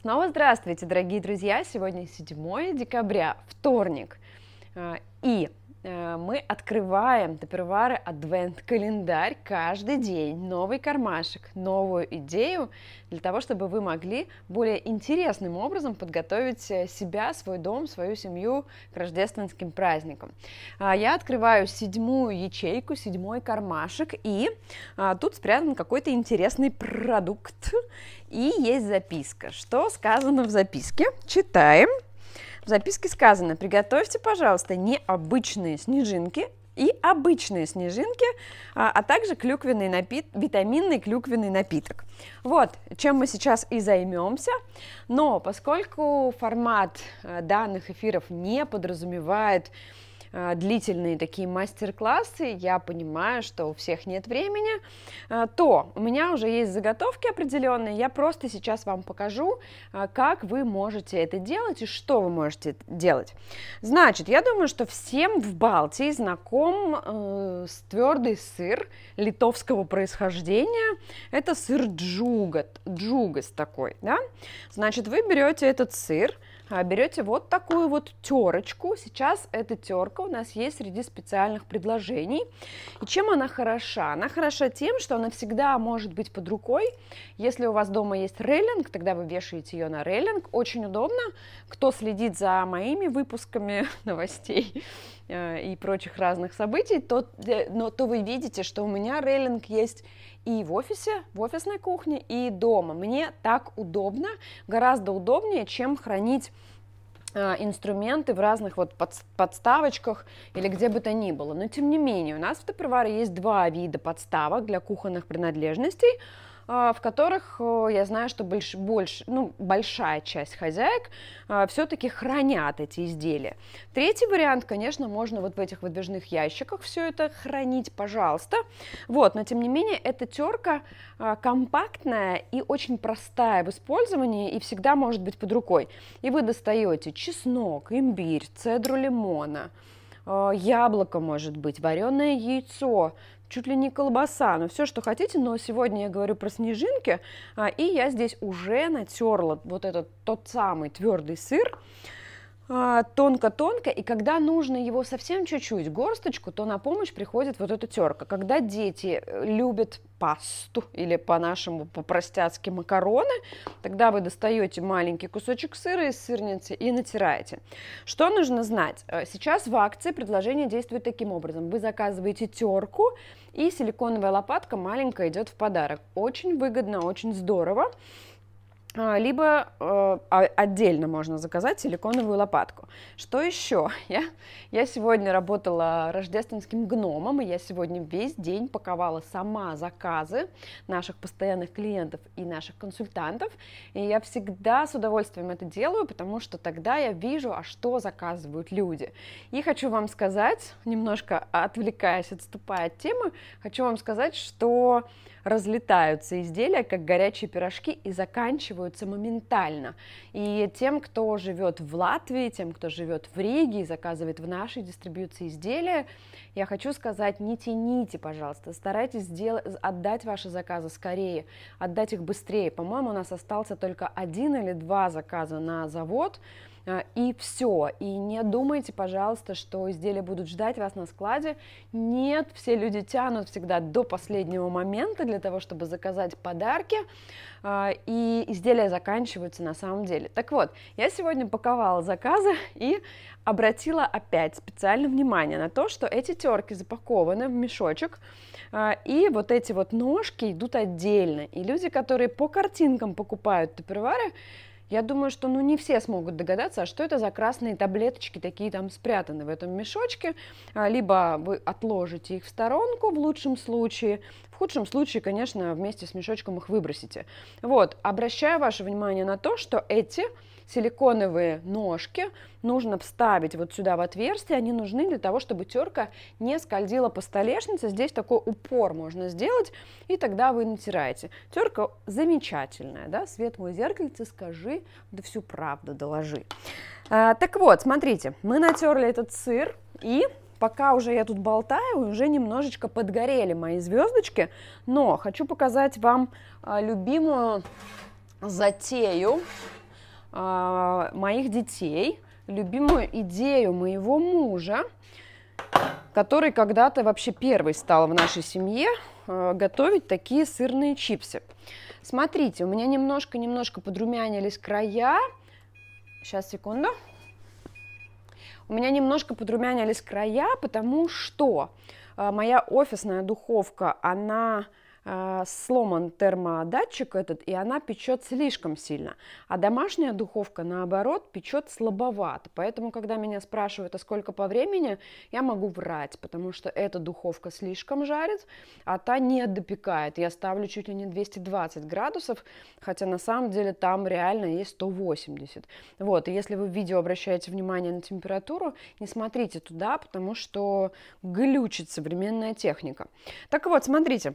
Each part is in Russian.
Снова здравствуйте, дорогие друзья! Сегодня 7 декабря, вторник. А, и Э, мы открываем топпервары адвент-календарь каждый день, новый кармашек, новую идею для того, чтобы вы могли более интересным образом подготовить э, себя, свой дом, свою семью к рождественским праздникам. А, я открываю седьмую ячейку, седьмой кармашек, и а, тут спрятан какой-то интересный продукт, и есть записка. Что сказано в записке? Читаем. В записке сказано, приготовьте, пожалуйста, необычные снежинки и обычные снежинки, а, а также клюквенный напит... витаминный клюквенный напиток. Вот, чем мы сейчас и займемся. Но поскольку формат э, данных эфиров не подразумевает Э, длительные такие мастер-классы, я понимаю, что у всех нет времени, э, то у меня уже есть заготовки определенные, я просто сейчас вам покажу, э, как вы можете это делать и что вы можете делать. Значит, я думаю, что всем в Балтии знаком э, с твердый сыр литовского происхождения. Это сыр джугат, джугас такой, да? Значит, вы берете этот сыр, а, берете вот такую вот терочку. Сейчас эта терка у нас есть среди специальных предложений. И чем она хороша? Она хороша тем, что она всегда может быть под рукой. Если у вас дома есть рейлинг, тогда вы вешаете ее на рейлинг. Очень удобно. Кто следит за моими выпусками новостей, Э, и прочих разных событий, то, э, но, то вы видите, что у меня рейлинг есть и в офисе, в офисной кухне, и дома. Мне так удобно, гораздо удобнее, чем хранить э, инструменты в разных вот подставочках или где бы то ни было. Но тем не менее, у нас в Топперваре есть два вида подставок для кухонных принадлежностей – а, в которых э, я знаю, что больш, больш, ну, большая часть хозяек а, все-таки хранят эти изделия. Третий вариант, конечно, можно вот в этих выдвижных ящиках все это хранить, пожалуйста. Вот, но тем не менее, эта терка а, компактная и очень простая в использовании и всегда может быть под рукой. И вы достаете чеснок, имбирь, цедру лимона, яблоко, может быть, вареное яйцо, чуть ли не колбаса, но все, что хотите. Но сегодня я говорю про снежинки, а, и я здесь уже натерла вот этот тот самый твердый сыр. А, тонко-тонко, и когда нужно его совсем чуть-чуть, горсточку, то на помощь приходит вот эта терка. Когда дети э, любят пасту или по-нашему, по-простяцки макароны, тогда вы достаете маленький кусочек сыра из сырницы и натираете. Что нужно знать? Э, сейчас в акции предложение действует таким образом. Вы заказываете терку, и силиконовая лопатка маленькая идет в подарок. Очень выгодно, очень здорово. А, либо э, а, отдельно можно заказать силиконовую лопатку. Что еще? Я, я сегодня работала рождественским гномом, и я сегодня весь день паковала сама заказы наших постоянных клиентов и наших консультантов, и я всегда с удовольствием это делаю, потому что тогда я вижу, а что заказывают люди. И хочу вам сказать, немножко отвлекаясь, отступая от темы, хочу вам сказать, что разлетаются изделия, как горячие пирожки, и заканчиваются моментально. И тем, кто живет в Латвии, тем, кто живет в Риге и заказывает в нашей дистрибьюции изделия, я хочу сказать, не тяните, пожалуйста, старайтесь сделать, отдать ваши заказы скорее, отдать их быстрее. По-моему, у нас остался только один или два заказа на завод, Э, и все. И не думайте, пожалуйста, что изделия будут ждать вас на складе. Нет, все люди тянут всегда до последнего момента для того, чтобы заказать подарки, э, и изделия заканчиваются на самом деле. Так вот, я сегодня паковала заказы и обратила опять специально внимание на то, что эти терки запакованы в мешочек, э, и вот эти вот ножки идут отдельно. И люди, которые по картинкам покупают туппервары, я думаю, что ну, не все смогут догадаться, а что это за красные таблеточки такие там спрятаны в этом мешочке. А, либо вы отложите их в сторонку в лучшем случае, в худшем случае, конечно, вместе с мешочком их выбросите. Вот, обращаю ваше внимание на то, что эти силиконовые ножки нужно вставить вот сюда в отверстие. Они нужны для того, чтобы терка не скользила по столешнице. Здесь такой упор можно сделать, и тогда вы натираете. Терка замечательная, да, свет мой зеркальце, скажи, да всю правду доложи. А, так вот, смотрите, мы натерли этот сыр, и пока уже я тут болтаю, уже немножечко подгорели мои звездочки, но хочу показать вам а, любимую затею а, моих детей, любимую идею моего мужа, который когда-то вообще первый стал в нашей семье а, готовить такие сырные чипсы. Смотрите, у меня немножко-немножко подрумянились края. Сейчас, секунду. У меня немножко подрумянились края, потому что а, моя офисная духовка, она а, сломан термодатчик этот, и она печет слишком сильно. А домашняя духовка, наоборот, печет слабовато. Поэтому, когда меня спрашивают, а сколько по времени, я могу врать, потому что эта духовка слишком жарит, а та не допекает. Я ставлю чуть ли не 220 градусов, хотя на самом деле там реально есть 180. Вот, и если вы в видео обращаете внимание на температуру, не смотрите туда, потому что глючит современная техника. Так вот, смотрите. Смотрите.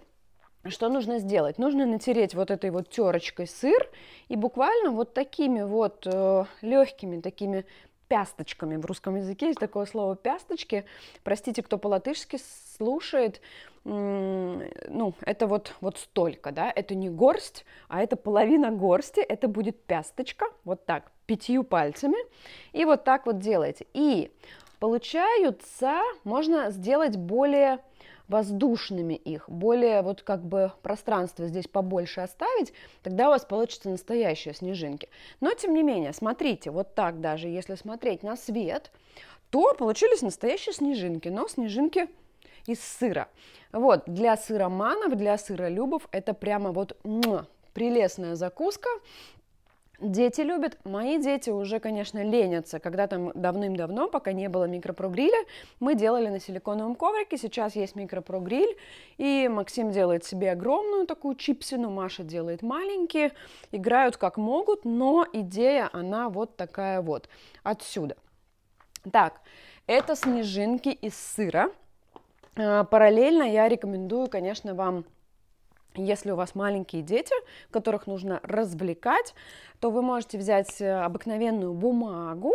Что нужно сделать? Нужно натереть вот этой вот терочкой сыр и буквально вот такими вот э, легкими, такими пясточками. В русском языке есть такое слово пясточки. Простите, кто по-латышски слушает. Ну, это вот, вот столько, да, это не горсть, а это половина горсти, это будет пясточка, вот так, пятью пальцами, и вот так вот делаете. И получаются, можно сделать более воздушными их, более вот как бы пространство здесь побольше оставить, тогда у вас получится настоящие снежинки. Но тем не менее, смотрите, вот так даже, если смотреть на свет, то получились настоящие снежинки, но снежинки из сыра. Вот, для сыроманов, для сыролюбов это прямо вот му, прелестная закуска, Дети любят, мои дети уже, конечно, ленятся. Когда там давным-давно, пока не было микропрогриля, мы делали на силиконовом коврике, сейчас есть микропрогриль, и Максим делает себе огромную такую чипсину, Маша делает маленькие, играют как могут, но идея, она вот такая вот, отсюда. Так, это снежинки из сыра. А, параллельно я рекомендую, конечно, вам если у вас маленькие дети, которых нужно развлекать, то вы можете взять э, обыкновенную бумагу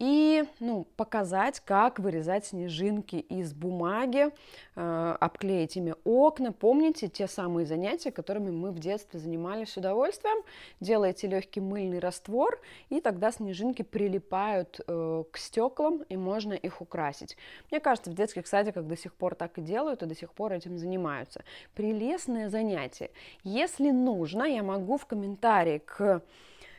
и ну, показать, как вырезать снежинки из бумаги, э, обклеить ими окна. Помните те самые занятия, которыми мы в детстве занимались с удовольствием? Делаете легкий мыльный раствор, и тогда снежинки прилипают э, к стеклам, и можно их украсить. Мне кажется, в детских садиках до сих пор так и делают, и до сих пор этим занимаются. Прелестное занятие. Если нужно, я могу в комментарии к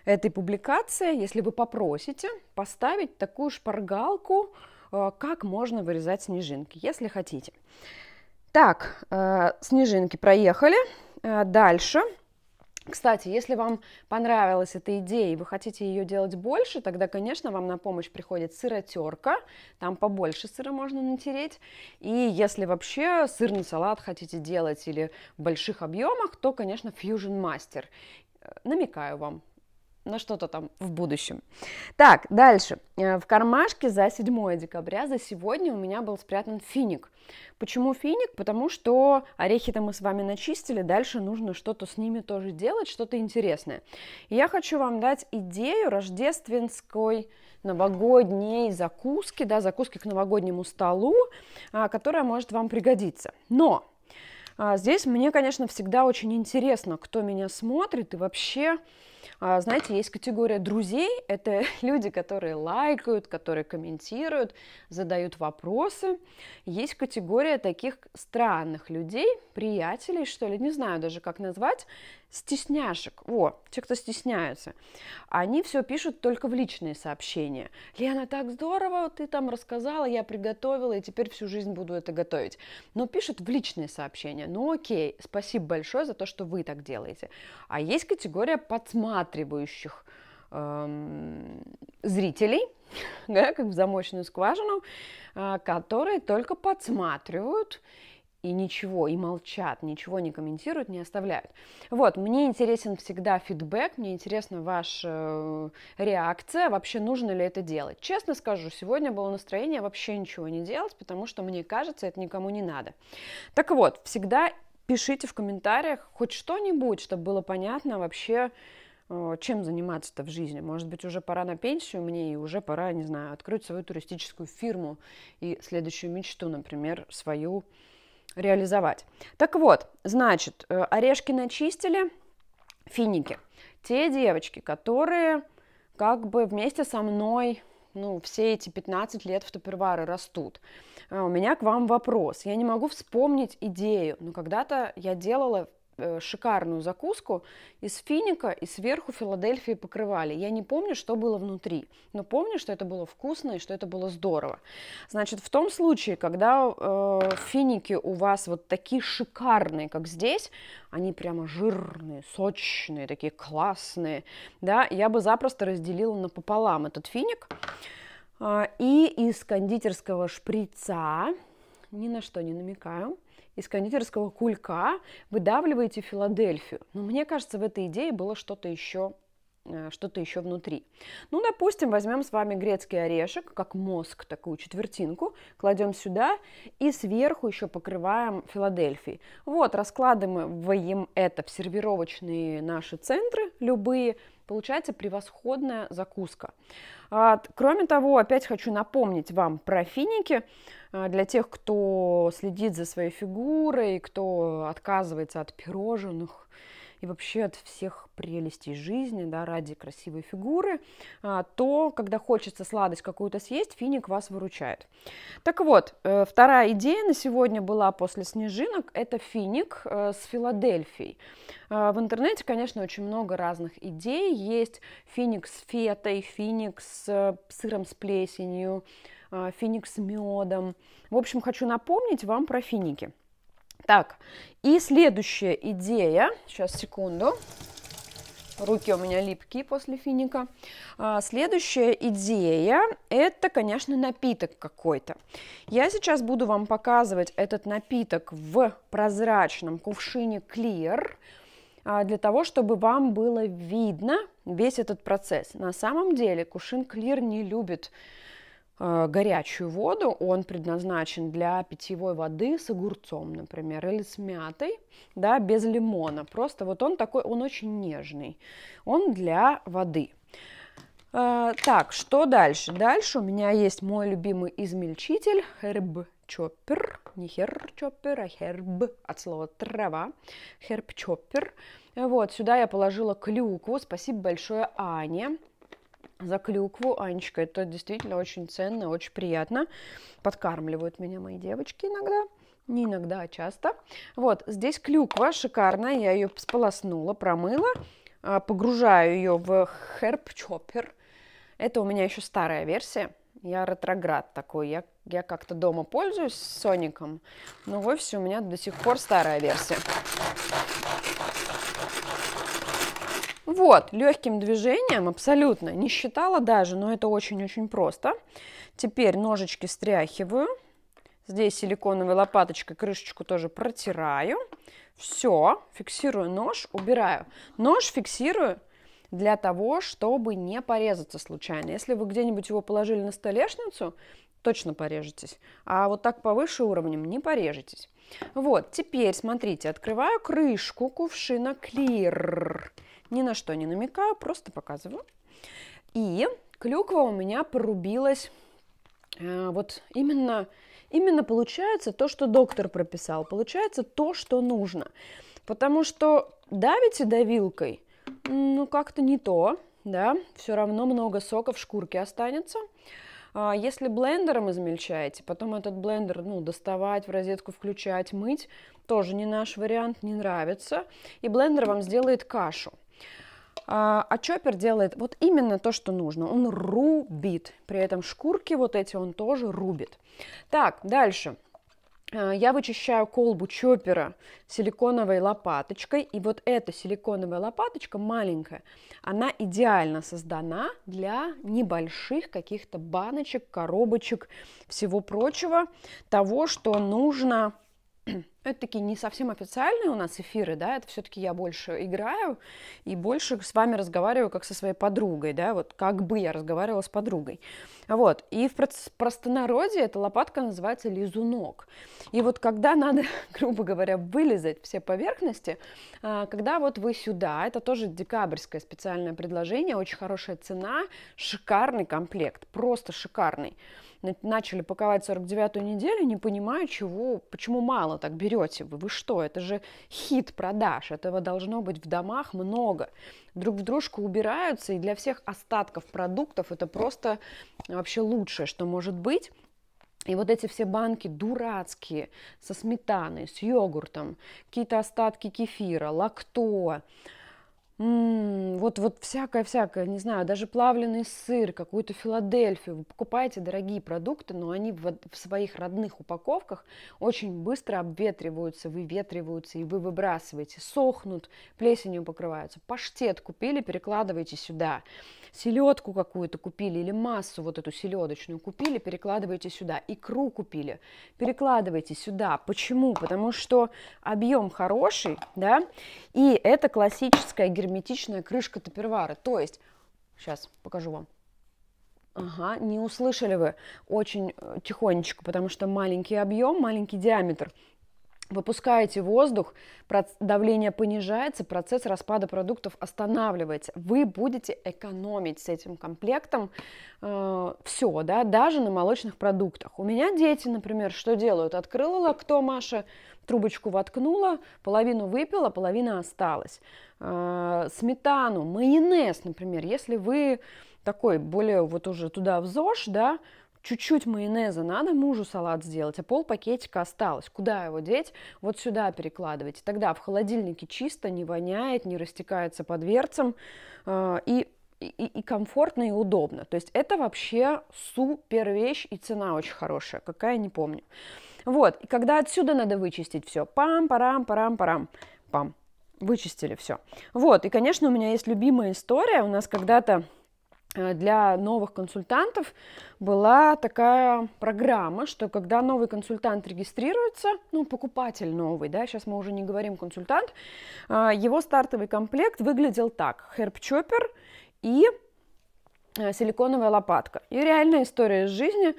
этой публикации, если вы попросите, поставить такую шпаргалку, э, как можно вырезать снежинки, если хотите. Так, э, снежинки проехали. Э, дальше. Кстати, если вам понравилась эта идея и вы хотите ее делать больше, тогда, конечно, вам на помощь приходит сыротерка, там побольше сыра можно натереть. И если вообще сырный салат хотите делать или в больших объемах, то, конечно, Fusion Master. Намекаю вам, на что-то там в будущем. Так, дальше. Э, в кармашке за 7 декабря, за сегодня у меня был спрятан финик. Почему финик? Потому что орехи-то мы с вами начистили, дальше нужно что-то с ними тоже делать, что-то интересное. И я хочу вам дать идею рождественской новогодней закуски, да, закуски к новогоднему столу, а, которая может вам пригодиться. Но а, здесь мне, конечно, всегда очень интересно, кто меня смотрит и вообще а, знаете, есть категория друзей, это люди, которые лайкают, которые комментируют, задают вопросы. Есть категория таких странных людей, приятелей, что ли, не знаю даже, как назвать стесняшек, во, те, кто стесняются, они все пишут только в личные сообщения. Лена, так здорово, ты там рассказала, я приготовила, и теперь всю жизнь буду это готовить. Но пишут в личные сообщения. Ну окей, спасибо большое за то, что вы так делаете. А есть категория подсматривающих эм, зрителей, да, как в замочную скважину, э, которые только подсматривают и ничего, и молчат, ничего не комментируют, не оставляют. Вот, мне интересен всегда фидбэк, мне интересна ваша э, реакция, вообще нужно ли это делать. Честно скажу, сегодня было настроение вообще ничего не делать, потому что мне кажется, это никому не надо. Так вот, всегда пишите в комментариях хоть что-нибудь, чтобы было понятно вообще, э, чем заниматься-то в жизни. Может быть, уже пора на пенсию мне и уже пора, не знаю, открыть свою туристическую фирму и следующую мечту, например, свою реализовать. Так вот, значит, э, орешки начистили, финики. Те девочки, которые как бы вместе со мной ну, все эти 15 лет в тупервары растут. А, у меня к вам вопрос. Я не могу вспомнить идею, но когда-то я делала Э, шикарную закуску из финика и сверху Филадельфии покрывали. Я не помню, что было внутри, но помню, что это было вкусно и что это было здорово. Значит, в том случае, когда э, финики у вас вот такие шикарные, как здесь, они прямо жирные, сочные, такие классные, да, я бы запросто разделила напополам этот финик. А, и из кондитерского шприца, ни на что не намекаю, из кондитерского кулька выдавливаете Филадельфию. Но мне кажется, в этой идее было что-то еще э, что-то еще внутри. Ну, допустим, возьмем с вами грецкий орешек, как мозг, такую четвертинку, кладем сюда и сверху еще покрываем Филадельфией. Вот, раскладываем это в сервировочные наши центры, любые, Получается превосходная закуска. А, кроме того, опять хочу напомнить вам про финики. А, для тех, кто следит за своей фигурой, кто отказывается от пирожных – и вообще от всех прелестей жизни, да, ради красивой фигуры, а, то, когда хочется сладость какую-то съесть, финик вас выручает. Так вот, э, вторая идея на сегодня была после снежинок, это финик э, с Филадельфией. А, в интернете, конечно, очень много разных идей. Есть финик с фетой, финик с э, сыром с плесенью, а, финик с медом. В общем, хочу напомнить вам про финики. Так, и следующая идея, сейчас секунду, руки у меня липкие после финика. А, следующая идея – это, конечно, напиток какой-то. Я сейчас буду вам показывать этот напиток в прозрачном кувшине Clear, а, для того, чтобы вам было видно весь этот процесс. На самом деле кувшин Clear не любит Э, горячую воду, он предназначен для питьевой воды с огурцом, например, или с мятой, да, без лимона. Просто вот он такой, он очень нежный. Он для воды. Э, так, что дальше? Дальше у меня есть мой любимый измельчитель Herb Chopper. Не Herb Chopper, а Herb от слова трава. Herb Chopper. Вот, сюда я положила клюкву. Спасибо большое Ане за клюкву, Анечка. Это действительно очень ценно, очень приятно. Подкармливают меня мои девочки иногда. Не иногда, а часто. Вот, здесь клюква шикарная. Я ее сполоснула, промыла. А, погружаю ее в херп чоппер. Это у меня еще старая версия. Я ретроград такой. Я, я как-то дома пользуюсь соником, но в офисе у меня до сих пор старая версия. Вот, легким движением абсолютно, не считала даже, но это очень-очень просто. Теперь ножички стряхиваю. Здесь силиконовой лопаточкой крышечку тоже протираю. Все, фиксирую нож, убираю. Нож фиксирую для того, чтобы не порезаться случайно. Если вы где-нибудь его положили на столешницу, точно порежетесь. А вот так повыше уровнем не порежетесь. Вот, теперь, смотрите, открываю крышку кувшина Clear. Ни на что не намекаю, просто показываю. И клюква у меня порубилась э, вот именно, именно получается то, что доктор прописал, получается то, что нужно. Потому что давите давилкой, ну как-то не то, да, все равно много сока в шкурке останется. А если блендером измельчаете, потом этот блендер ну, доставать, в розетку включать, мыть, тоже не наш вариант, не нравится. И блендер вам сделает кашу. А, а, чоппер делает вот именно то, что нужно. Он рубит. При этом шкурки вот эти он тоже рубит. Так, дальше. А, я вычищаю колбу чоппера силиконовой лопаточкой. И вот эта силиконовая лопаточка маленькая, она идеально создана для небольших каких-то баночек, коробочек, всего прочего, того, что нужно это такие не совсем официальные у нас эфиры, да, это все-таки я больше играю и больше с вами разговариваю как со своей подругой, да, вот как бы я разговаривала с подругой. Вот, и в простонародье эта лопатка называется лизунок. И вот когда надо, грубо говоря, вылезать все поверхности, а, когда вот вы сюда, это тоже декабрьское специальное предложение, очень хорошая цена, шикарный комплект, просто шикарный начали паковать 49-ю неделю, не понимаю, чего, почему мало так берете вы. Вы что, это же хит продаж, этого должно быть в домах много. Друг в дружку убираются, и для всех остатков продуктов это просто вообще лучшее, что может быть. И вот эти все банки дурацкие, со сметаной, с йогуртом, какие-то остатки кефира, лакто, вот, вот всякое-всякое, не знаю, даже плавленый сыр, какую-то Филадельфию. Вы покупаете дорогие продукты, но они в, в своих родных упаковках очень быстро обветриваются, выветриваются, и вы выбрасываете, сохнут, плесенью покрываются. Паштет купили, перекладывайте сюда селедку какую-то купили или массу вот эту селедочную купили, перекладываете сюда, икру купили, перекладываете сюда. Почему? Потому что объем хороший, да, и это классическая герметичная крышка топпервара. То есть, сейчас покажу вам. Ага, не услышали вы очень э, тихонечко, потому что маленький объем, маленький диаметр – выпускаете воздух, давление понижается, процесс распада продуктов останавливается. Вы будете экономить с этим комплектом э, все, да, даже на молочных продуктах. У меня дети, например, что делают? Открыла лакто Маша, трубочку воткнула, половину выпила, половина осталась. Э, сметану, майонез, например, если вы такой более вот уже туда в ЗОЖ, да, чуть-чуть майонеза надо мужу салат сделать, а пол пакетика осталось. Куда его деть? Вот сюда перекладывайте. Тогда в холодильнике чисто, не воняет, не растекается по дверцам э, и, и, и комфортно, и удобно. То есть это вообще супер вещь и цена очень хорошая, какая не помню. Вот, и когда отсюда надо вычистить все, пам-парам-парам-парам, пам, вычистили все. Вот, и, конечно, у меня есть любимая история, у нас когда-то Э, для новых консультантов была такая программа, что когда новый консультант регистрируется, ну, покупатель новый, да, сейчас мы уже не говорим консультант, э, его стартовый комплект выглядел так. херпчопер и э, силиконовая лопатка. И реальная история из жизни,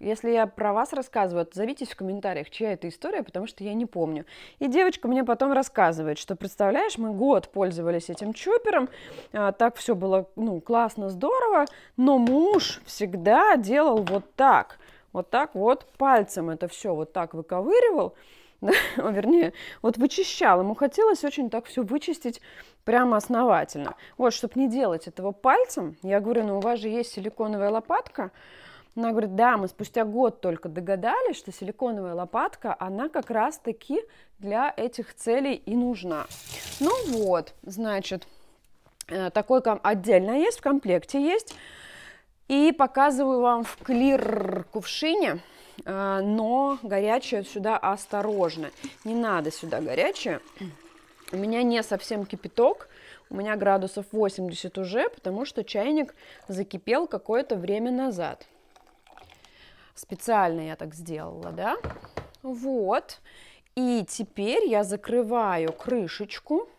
если я про вас рассказываю, отзовитесь в комментариях, чья это история, потому что я не помню. И девочка мне потом рассказывает, что, представляешь, мы год пользовались этим чупером, а, так все было, ну, классно, здорово, но муж всегда делал вот так, вот так вот пальцем это все вот так выковыривал, да, вернее, вот вычищал. Ему хотелось очень так все вычистить прямо основательно. Вот, чтобы не делать этого пальцем, я говорю, ну у вас же есть силиконовая лопатка, она говорит, да, мы спустя год только догадались, что силиконовая лопатка, она как раз-таки для этих целей и нужна. Ну вот, значит, э, такой отдельно есть, в комплекте есть. И показываю вам в клир кувшине, э, но горячее сюда осторожно. Не надо сюда горячее. У меня не совсем кипяток, у меня градусов 80 уже, потому что чайник закипел какое-то время назад. Специально я так сделала, да? Вот. И теперь я закрываю крышечку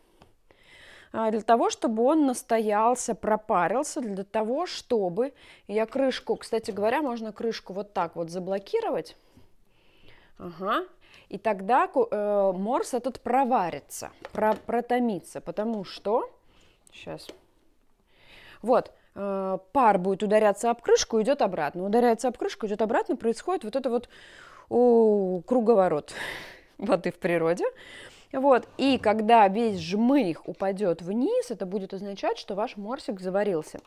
а, для того, чтобы он настоялся, пропарился, для того, чтобы я крышку, кстати говоря, можно крышку вот так вот заблокировать. Ага. И тогда э, морс этот проварится, про, протомится, потому что... Сейчас. Вот, Э, пар будет ударяться об крышку, идет обратно. Ударяется об крышку, идет обратно, происходит вот это вот о, круговорот воды в природе. Вот. И когда весь жмых упадет вниз, это будет означать, что ваш морсик заварился.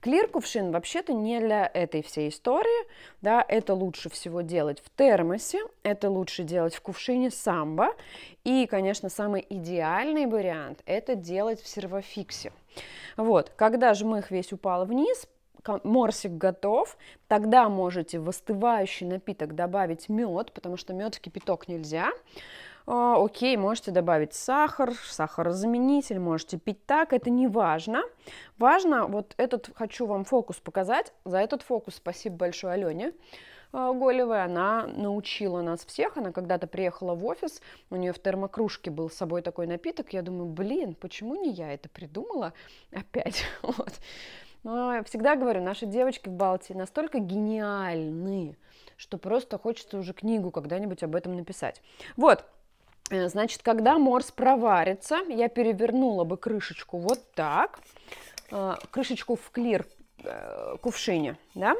Клир-кувшин вообще-то не для этой всей истории. Да, это лучше всего делать в термосе, это лучше делать в кувшине самбо. И, конечно, самый идеальный вариант – это делать в сервофиксе. Вот, когда жмых весь упал вниз, морсик готов, тогда можете в остывающий напиток добавить мед, потому что мед в кипяток нельзя. А, окей, можете добавить сахар, сахарозаменитель, можете пить так, это не важно. Важно, вот этот хочу вам фокус показать. За этот фокус спасибо большое Алене. А, Голевой, она научила нас всех, она когда-то приехала в офис, у нее в термокружке был с собой такой напиток, я думаю, блин, почему не я это придумала опять, вот. Но всегда говорю, наши девочки в Балтии настолько гениальны, что просто хочется уже книгу когда-нибудь об этом написать. Вот, Э, значит, когда морс проварится, я перевернула бы крышечку вот так, э, крышечку в клир э, кувшине, да?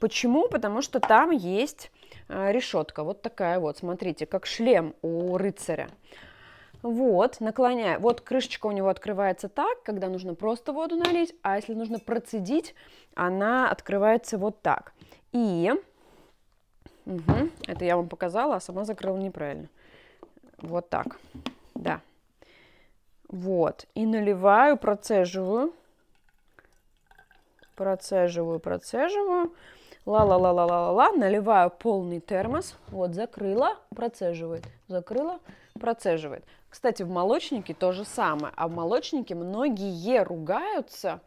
Почему? Потому что там есть решетка, вот такая вот, смотрите, как шлем у рыцаря. Вот, наклоняя, вот крышечка у него открывается так, когда нужно просто воду налить, а если нужно процедить, она открывается вот так. И, угу, это я вам показала, а сама закрыла неправильно. Вот так. Да. Вот. И наливаю, процеживаю. Процеживаю, процеживаю. Ла-ла-ла-ла-ла-ла. Наливаю полный термос. Вот, закрыла, процеживает. Закрыла, процеживает. Кстати, в молочнике то же самое. А в молочнике многие ругаются.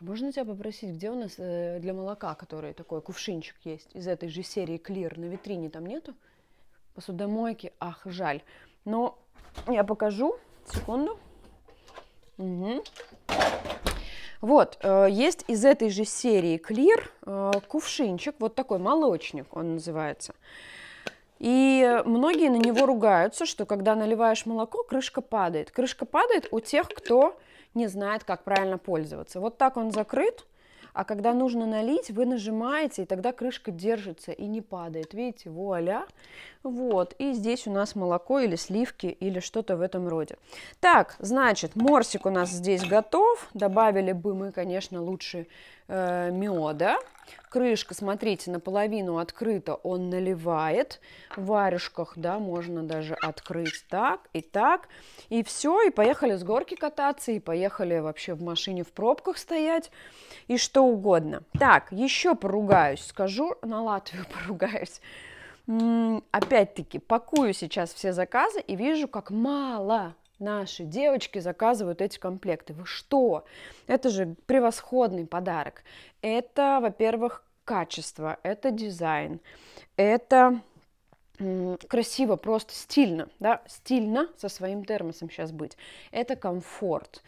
Можно тебя попросить, где у нас э, для молока, который такой кувшинчик есть из этой же серии Clear на витрине там нету? посудомойки. Ах, жаль. Но я покажу. Секунду. Угу. Вот, э, есть из этой же серии Clear э, кувшинчик, вот такой молочник он называется. И многие на него ругаются, что когда наливаешь молоко, крышка падает. Крышка падает у тех, кто не знает, как правильно пользоваться. Вот так он закрыт. А когда нужно налить, вы нажимаете, и тогда крышка держится и не падает. Видите, вуаля. Вот, и здесь у нас молоко или сливки, или что-то в этом роде. Так, значит, морсик у нас здесь готов. Добавили бы мы, конечно, лучше э, меда. Крышка, смотрите, наполовину открыта, он наливает. В варежках, да, можно даже открыть так и так. И все, и поехали с горки кататься, и поехали вообще в машине в пробках стоять, и что угодно. Так, еще поругаюсь, скажу, на Латвию поругаюсь опять-таки, пакую сейчас все заказы и вижу, как мало, Наши девочки заказывают эти комплекты. Вы что? Это же превосходный подарок. Это, во-первых, качество, это дизайн, это красиво, просто стильно, да, стильно со своим термосом сейчас быть. Это комфорт,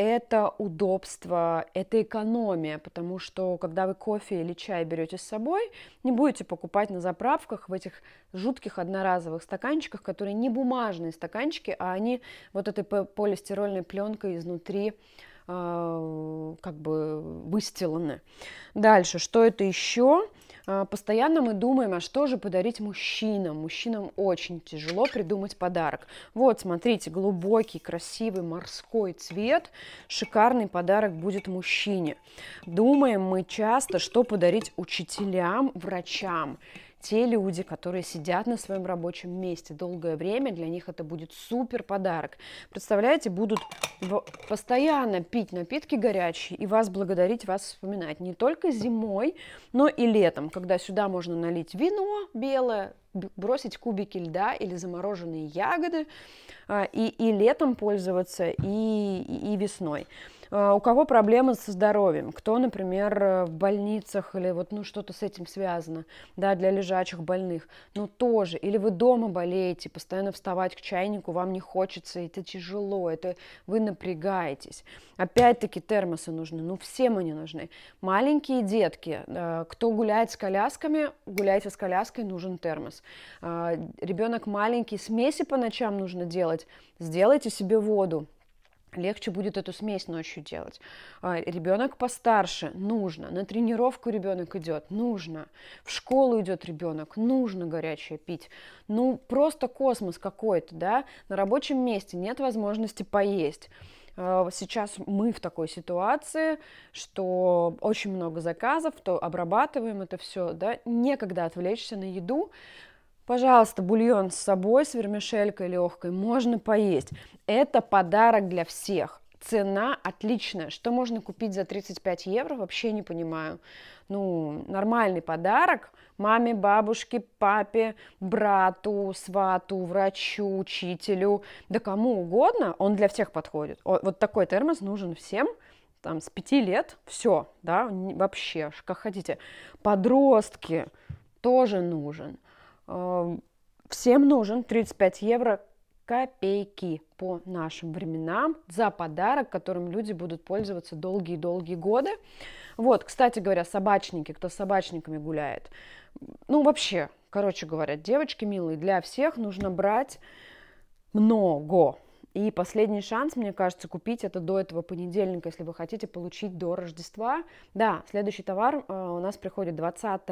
это удобство, это экономия, потому что когда вы кофе или чай берете с собой, не будете покупать на заправках в этих жутких одноразовых стаканчиках, которые не бумажные стаканчики, а они вот этой полистирольной пленкой изнутри э, как бы выстиланы. Дальше, что это еще? А, постоянно мы думаем, а что же подарить мужчинам? Мужчинам очень тяжело придумать подарок. Вот, смотрите, глубокий, красивый морской цвет, шикарный подарок будет мужчине. Думаем мы часто, что подарить учителям, врачам те люди, которые сидят на своем рабочем месте долгое время, для них это будет супер подарок. Представляете, будут постоянно пить напитки горячие и вас благодарить, вас вспоминать. Не только зимой, но и летом, когда сюда можно налить вино белое, бросить кубики льда или замороженные ягоды, а, и, и летом пользоваться, и, и весной. А, у кого проблемы со здоровьем, кто, например, э, в больницах или вот ну что-то с этим связано, да, для лежачих больных, ну тоже, или вы дома болеете, постоянно вставать к чайнику вам не хочется, это тяжело, это вы напрягаетесь. Опять-таки термосы нужны, ну всем они нужны. Маленькие детки, э, кто гуляет с колясками, гуляйте с коляской, нужен термос. А, ребенок маленький, смеси по ночам нужно делать, сделайте себе воду легче будет эту смесь ночью делать. А, ребенок постарше, нужно. На тренировку ребенок идет, нужно. В школу идет ребенок, нужно горячее пить. Ну, просто космос какой-то, да. На рабочем месте нет возможности поесть. А, сейчас мы в такой ситуации, что очень много заказов, то обрабатываем это все, да, некогда отвлечься на еду, Пожалуйста, бульон с собой, с вермишелькой легкой, можно поесть. Это подарок для всех. Цена отличная. Что можно купить за 35 евро, вообще не понимаю. Ну, нормальный подарок маме, бабушке, папе, брату, свату, врачу, учителю, да кому угодно, он для всех подходит. Вот такой термос нужен всем, там, с 5 лет, все, да, вообще, как хотите. Подростки тоже нужен. Эм, всем нужен 35 евро копейки по нашим временам за подарок, которым люди будут пользоваться долгие-долгие годы. Вот, кстати говоря, собачники, кто с собачниками гуляет. Ну, вообще, короче говоря, девочки милые, для всех нужно брать много. И последний шанс, мне кажется, купить это до этого понедельника, если вы хотите получить до Рождества. Да, следующий товар э, у нас приходит 20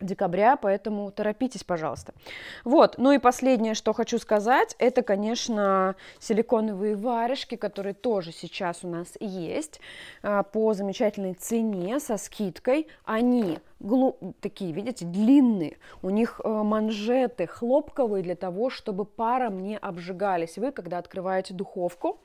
декабря, поэтому торопитесь, пожалуйста. Вот, ну и последнее, что хочу сказать, это, конечно, силиконовые варежки, которые тоже сейчас у нас есть а, по замечательной цене со скидкой. Они глу... такие, видите, длинные. У них э, манжеты хлопковые для того, чтобы паром не обжигались. Вы, когда открываете духовку,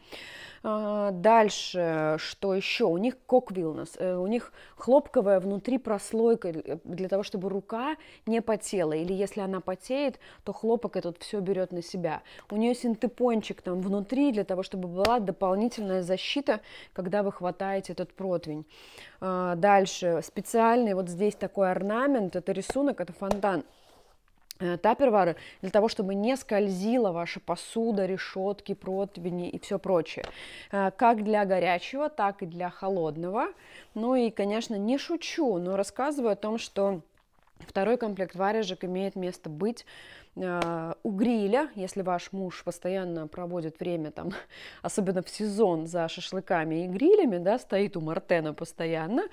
э, дальше, что еще? У них коквилнес, э, у них хлопковая внутри прослойка для того, чтобы рука не потела. Или если она потеет, то хлопок этот все берет на себя. У нее синтепончик там внутри для того, чтобы была дополнительная защита, когда вы хватаете этот противень. дальше специальный вот здесь такой орнамент, это рисунок, это фонтан. Э, Тапервары для того, чтобы не скользила ваша посуда, решетки, противни и все прочее. Э, как для горячего, так и для холодного. Ну и, конечно, не шучу, но рассказываю о том, что второй комплект варежек имеет место быть а, у гриля, если ваш муж постоянно проводит время там, особенно в сезон за шашлыками и грилями, да, стоит у Мартена постоянно,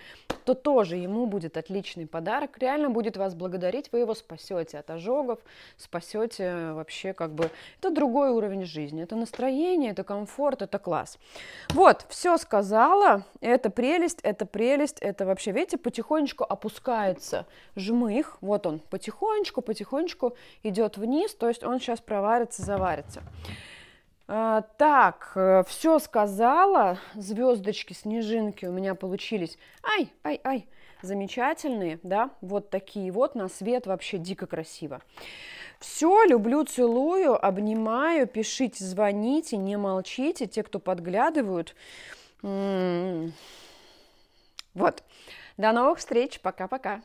то тоже ему будет отличный подарок, реально будет вас благодарить, вы его спасете от ожогов, спасете вообще как бы, это другой уровень жизни, это настроение, это комфорт, это класс. Вот, все сказала, это прелесть, это прелесть, это вообще, видите, потихонечку опускается жмых, вот он, потихонечку, потихонечку идет идет вниз, то есть он сейчас проварится, заварится. А, так, э, все сказала. Звездочки, снежинки у меня получились. Ай, ай, ай. Замечательные, да, вот такие вот, на свет вообще дико красиво. Все, люблю, целую, обнимаю, пишите, звоните, не молчите, те, кто подглядывают. М-м-м. Вот, до новых встреч, пока-пока.